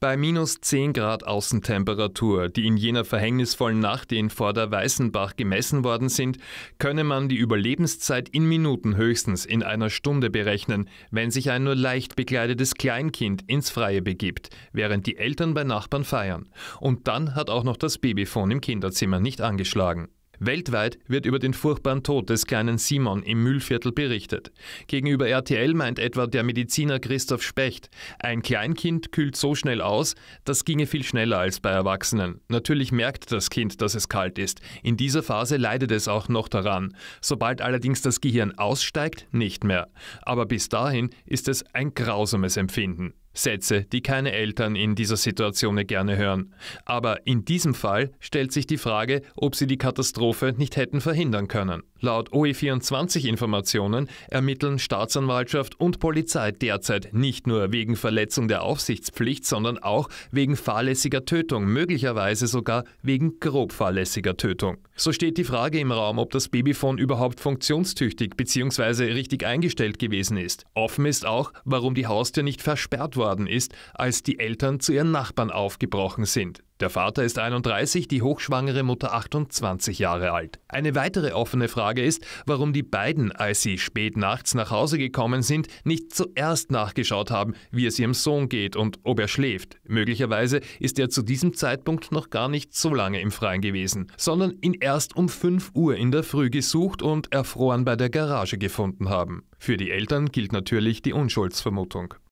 Bei minus 10 Grad Außentemperatur, die in jener verhängnisvollen Nacht in Vorderweißenbach gemessen worden sind, könne man die Überlebenszeit in Minuten höchstens in einer Stunde berechnen, wenn sich ein nur leicht bekleidetes Kleinkind ins Freie begibt, während die Eltern bei Nachbarn feiern. Und dann hat auch noch das Babyfon im Kinderzimmer nicht angeschlagen. Weltweit wird über den furchtbaren Tod des kleinen Simon im Mühlviertel berichtet. Gegenüber RTL meint etwa der Mediziner Christoph Specht, ein Kleinkind kühlt so schnell aus, das ginge viel schneller als bei Erwachsenen. Natürlich merkt das Kind, dass es kalt ist. In dieser Phase leidet es auch noch daran. Sobald allerdings das Gehirn aussteigt, nicht mehr. Aber bis dahin ist es ein grausames Empfinden. Sätze, die keine Eltern in dieser Situation gerne hören. Aber in diesem Fall stellt sich die Frage, ob sie die Katastrophe nicht hätten verhindern können. Laut OE24-Informationen ermitteln Staatsanwaltschaft und Polizei derzeit nicht nur wegen Verletzung der Aufsichtspflicht, sondern auch wegen fahrlässiger Tötung, möglicherweise sogar wegen grob fahrlässiger Tötung. So steht die Frage im Raum, ob das Babyfon überhaupt funktionstüchtig bzw. richtig eingestellt gewesen ist. Offen ist auch, warum die Haustür nicht versperrt worden ist, als die Eltern zu ihren Nachbarn aufgebrochen sind. Der Vater ist 31, die hochschwangere Mutter 28 Jahre alt. Eine weitere offene Frage ist, warum die beiden, als sie spät nachts nach Hause gekommen sind, nicht zuerst nachgeschaut haben, wie es ihrem Sohn geht und ob er schläft. Möglicherweise ist er zu diesem Zeitpunkt noch gar nicht so lange im Freien gewesen, sondern ihn erst um 5 Uhr in der Früh gesucht und erfroren bei der Garage gefunden haben. Für die Eltern gilt natürlich die Unschuldsvermutung.